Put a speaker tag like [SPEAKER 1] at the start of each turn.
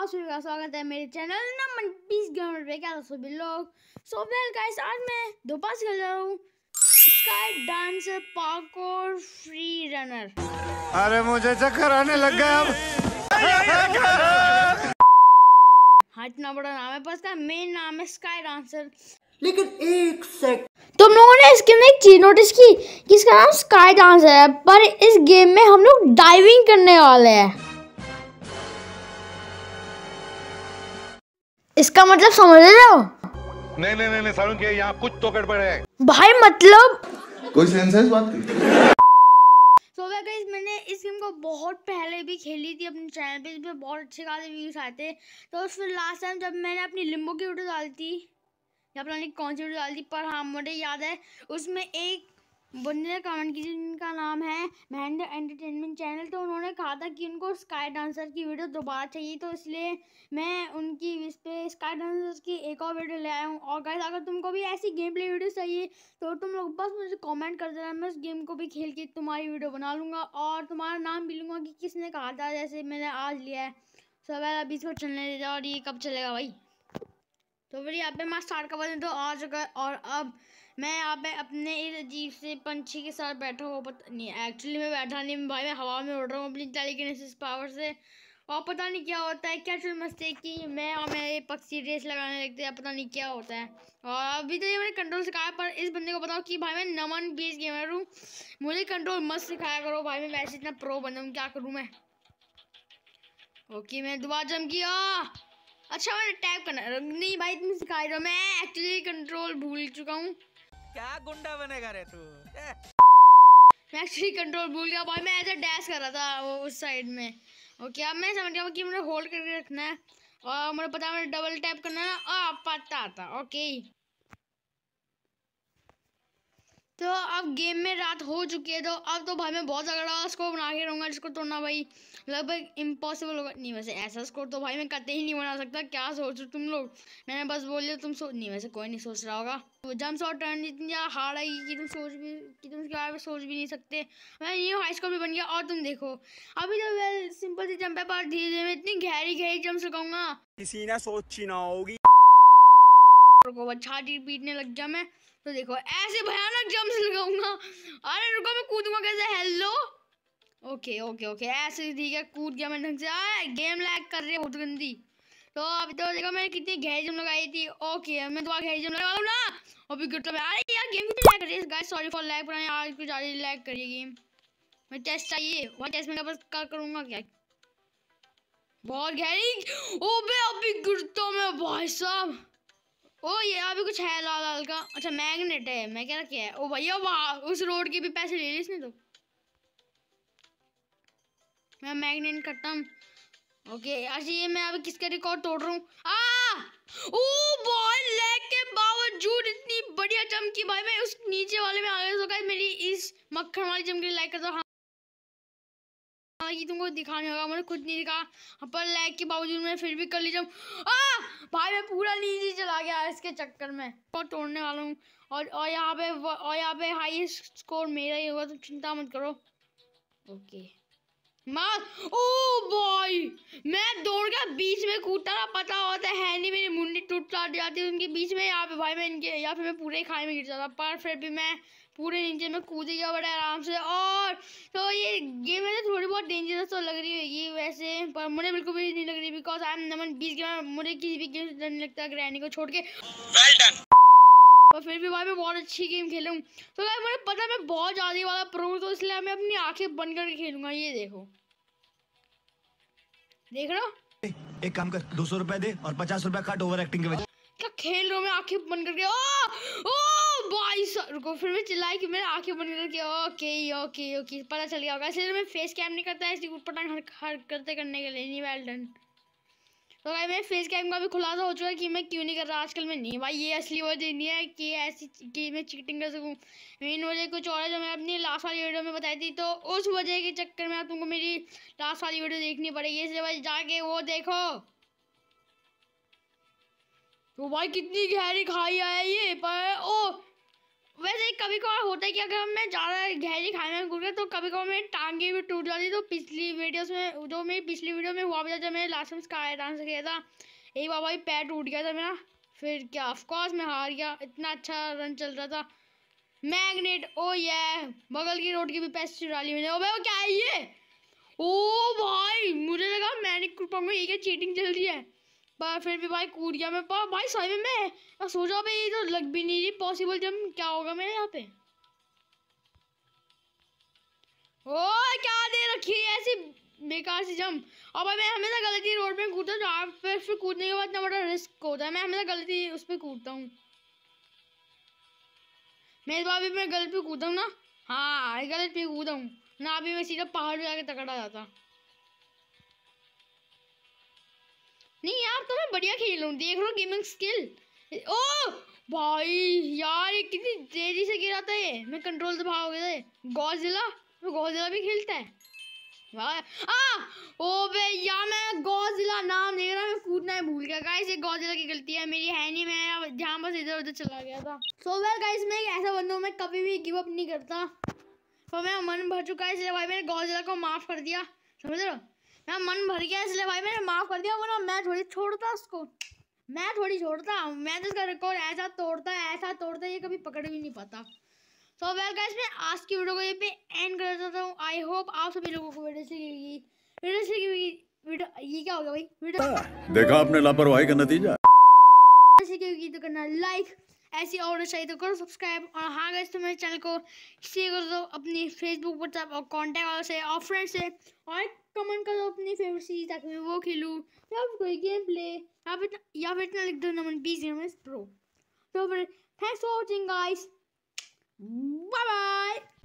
[SPEAKER 1] आप सभी का स्वागत है मेरे चैनल नंबर बीस गेमर पे क्या सभी लोग सो वेल गाइस आज मैं दो पास कर रहा हूँ स्काई डांसर पार्क और फ्री रनर अरे मुझे चक्कर आने लग गए अब हाँ इतना बड़ा नाम है पर इसका मेन नाम है स्काई डांसर लेकिन एक सेकंड तुम लोगों ने इस गेम में एक चीज नोटिस की कि इसका नाम स्काई डांसर है पर इस गेम में हम लोग डाइविंग करने वाले हैं इसका मतलब समझ लो नहीं नहीं नहीं, नहीं सारुण के यहाँ कुछ तो गड़बड़ है भाई मतलब कोई सेंस है इस बात की तो गाइस मैंने इस गेम को बहुत पहले भी खेली थी अपने चैनल पे इसमें बहुत अच्छे खासे व्यूज आए थे तो उस फिर लास्ट टाइम जब मैंने अपनी लिम्बो की वीडियो डाली थी या अपना कौन सी वीडियो डाली थी पर हाँ मुझे याद है उसमें एक बंदे ने कमेंट की जिनका नाम है महेंद्र एंटरटेनमेंट चैनल तो उन्होंने उन्होंने कहा था कि उनको स्काई डांसर की वीडियो दोबारा चाहिए तो इसलिए मैं उनकी इस पर स्काई डांसर की एक और वीडियो ले आया हूँ और गाइस अगर तुमको भी ऐसी गेम प्ले वीडियो चाहिए तो तुम लोग बस मुझे कमेंट कर देना मैं उस गेम को भी खेल के तुम्हारी वीडियो बना लूँगा और तुम्हारा नाम भी लूँगा कि किसने कहा था जैसे मैंने आज लिया है सवेल अभी इसको चलने दे और ये कब चलेगा भाई तो फिर यहाँ पे मैं स्टार्ट कर देता तो आ चुका और अब मैं यहाँ पे अपने इस अजीब से पंछी के साथ बैठा हुआ पता नहीं एक्चुअली मैं बैठा नहीं भाई मैं हवा में उड़ रहा हूँ अपनी टेलीकिनेसिस पावर से और पता नहीं क्या होता है क्या चल मस्ती की मैं और मेरे पक्षी रेस लगाने लगते हैं पता नहीं क्या होता है और अभी तो ये मैंने कंट्रोल सिखाया पर इस बंदे को बताओ कि भाई मैं नमन बीस गेमर हूँ मुझे कंट्रोल मस्त सिखाया करो भाई मैं वैसे इतना प्रो बना हूँ क्या करूँ मैं ओके मैं दोबारा जम गया अच्छा मैंने टैप करना नहीं भाई तुम सिखाई रहा मैं एक्चुअली कंट्रोल भूल चुका हूँ क्या गुंडा बनेगा रे तू मैं एक्चुअली कंट्रोल भूल गया भाई मैं ऐसे डैश कर रहा था वो उस साइड में ओके अब मैं समझ गया कि मुझे होल्ड करके रखना है और मुझे पता है मुझे डबल टैप करना है ना पता था ओके तो अब गेम में रात हो चुकी है तो अब तो भाई मैं बहुत ज्यादा स्कोर बना के रहूँगा जिसको तोड़ना भाई लगभग इम्पॉसिबल होगा नहीं वैसे ऐसा स्कोर तो भाई मैं कते ही नहीं बना सकता क्या सोच तुम लोग मैंने बस बोल दिया तुम सोच नहीं वैसे कोई नहीं सोच रहा होगा जम सौ टर्न इतनी ज़्यादा हार्ड आएगी कि तुम सोच भी कि तुम में सोच भी नहीं सकते मैं ये हाई स्कोर भी बन गया और तुम देखो अभी तो वेल सिंपल सी जंप है पर धीरे धीरे मैं इतनी गहरी गहरी जम सकाऊंगा किसी ने सोची ना होगी रुको अच्छा छाती पीटने लग जा मैं तो देखो ऐसे भयानक जंप्स लगाऊंगा अरे रुको मैं कूदूंगा कैसे हेलो ओके ओके ओके ऐसे ठीक है कूद गया मैं ढंग से आ गेम लैग कर रही है बहुत गंदी तो अभी तो देखो मैंने कितनी गहरी जम लगाई थी ओके मैं दोबारा गहजम लगा लूँ ना अभी गुटो तो में अरे यार गेम कितनी लैग कर रही है गाइस सॉरी फॉर लैग पुराने आज कुछ ज़्यादा लैग करिए गेम मैं टेस्ट चाहिए वहाँ टेस्ट में बस क्या करूँगा क्या बहुत गहरी ओ बे अभी तो मैं भाई साहब ओ ये अभी कुछ है लाल लाल का अच्छा मैग्नेट है मैं क्या क्या है ओ भैया वाह उस रोड के भी पैसे ले लिए इसने तो मैं मैग्नेट करता हूँ ओके अच्छा ये मैं अभी किसका रिकॉर्ड तोड़ रहा हूँ आ ओ बॉल लैग के बावजूद इतनी बढ़िया चमकी भाई मैं उस नीचे वाले में आ गया तो मेरी इस मक्खन वाली चमकी लाइक करता हूँ हाँ ये तुमको दिखाने होगा मैंने खुद नहीं दिखा पर लैग के बावजूद मैं फिर भी कर ली आ भाई मैं पूरा नीचे चला गया इसके चक्कर में और तोड़ने वाला हूँ और और यहाँ पे और यहाँ पे हाईएस्ट स्कोर मेरा ही होगा तो चिंता मत करो ओके मार ओ बॉय बीच में कूदता ना पता होता है नहीं मेरी मुंडी टूट टाट जाती है उनके बीच में या फिर भाई मैं इनके या फिर मैं पूरे खाई में गिर जाता पर फिर भी मैं पूरे नीचे में कूद गया बड़े आराम से और तो ये गेम है थोड़ी बहुत डेंजरस तो लग रही होगी वैसे पर मुझे बिल्कुल भी नहीं लग रही बिकॉज आई एम नमन बीच गेम मुझे किसी भी गेम से डर नहीं लगता ग्रैनी को छोड़ के well पर तो फिर भी भाई मैं बहुत अच्छी गेम खेलूँ तो भाई मुझे पता मैं बहुत ज़्यादा वाला प्रो तो इसलिए मैं अपनी आँखें बंद करके खेलूँगा ये देखो देख रहा हो एक काम कर दो सौ रूपए दे और पचास रूपए काट ओवर एक्टिंग के वजह क्या खेल रहा हूँ मैं आंखें बंद करके ओ ओ भाई रुको फिर मैं चिल्लाई कि मेरे आंखें बंद करके ओके ओके ओके पता चल गया होगा इसलिए मैं फेस कैम नहीं करता है इसलिए ऊपर हर, हर करते करने के लिए नहीं वेल डन तो भाई मेरे फेस कैम का भी खुलासा हो चुका है कि मैं क्यों नहीं कर रहा आजकल मैं नहीं भाई ये असली वजह नहीं है कि ऐसी कि मैं चीटिंग कर सकूँ मेन वजह कुछ और है जो मैं अपनी लास्ट वाली वीडियो में बताई थी तो उस वजह के चक्कर में आप तुमको मेरी लास्ट वाली वीडियो देखनी पड़ेगी इसलिए भाई जाके वो देखो तो भाई कितनी गहरी खाई आया ये पर ओ वैसे कभी कभार होता है कि अगर हमें ज़्यादा गहरी खाने में कूद गया तो कभी कभार मेरी टांगे भी टूट जाती तो पिछली वीडियोस में जो मेरी पिछली वीडियो में हुआ भी था जब मैंने लास्ट में स्काई डांस किया था एक बार भाई पैर टूट गया था मेरा फिर क्या ऑफकोर्स मैं हार गया इतना अच्छा रन चल रहा था मैगनेट ओ ये बगल की रोड की भी पैसे चुरा ली मैंने ओ भाई वो क्या है ये ओ भाई मुझे लगा मैंने कृपा में ये क्या चीटिंग चल रही है पर फिर भी भाई कोरिया में पर भाई सही में मैं यार सोचा भाई ये तो लग भी नहीं रही पॉसिबल जब क्या होगा मेरे यहाँ पे ओ क्या दे रखी है ऐसी बेकार सी जम और भाई मैं हमेशा गलती रोड पे कूदता हूँ जहाँ पे फिर कूदने के बाद इतना बड़ा रिस्क होता है मैं हमेशा गलती उस पर कूदता हूँ मेरे बाप भी मैं गलत पे कूदा हूँ ना हाँ गलत पे कूदा हूँ ना अभी मैं सीधा पहाड़ पे जाके तकड़ा जाता नहीं यार तो मैं बढ़िया खेल लूँ देख लो गेमिंग स्किल ओ भाई यार ये कितनी तेजी से गिरा था ये मैं कंट्रोल दबा हो गया गौजिला तो गौजिला भी खेलता है आ ओ बे यार मैं गौजिला नाम देख रहा मैं कूदना है भूल गया गाइस ये गौजिला की गलती है मेरी है नहीं मैं जहाँ बस इधर उधर चला गया था सो वेल गाइस मैं ऐसा बंदा हूँ मैं कभी भी गिव अप नहीं करता तो मैं मन भर चुका है इसलिए भाई मैंने गौजिला को माफ़ कर दिया समझ रहे हो मेरा मन भर गया इसलिए भाई मैंने माफ़ कर दिया वरना मैं थोड़ी छोड़ता उसको मैं थोड़ी छोड़ता मैं तो उसका रिकॉर्ड ऐसा तोड़ता ऐसा तोड़ता ये कभी पकड़ भी नहीं पाता सो वेल गाइस मैं आज की वीडियो को ये पे एंड कर देता हूँ आई होप आप सभी लोगों को वीडियो अच्छी लगेगी वीडियो अच्छी लगेगी वीडियो ये क्या हो गया भाई वीडियो हाँ, देखा आपने लापरवाही का नतीजा अच्छी लगेगी तो करना लाइक ऐसी और चाहिए तो करो सब्सक्राइब और हाँ गाइस तो मेरे चैनल को शेयर कर दो अपनी फेसबुक व्हाट्सएप और कॉन्टैक्ट वाले से और फ्रेंड से और कमेंट करो अपनी फेवरेट सीरीज ताकि मैं वो खेलूँ या फिर कोई गेम प्ले या फिर या फिर इतना लिख दो नमन पी जी प्रो तो फिर thanks for watching guys bye bye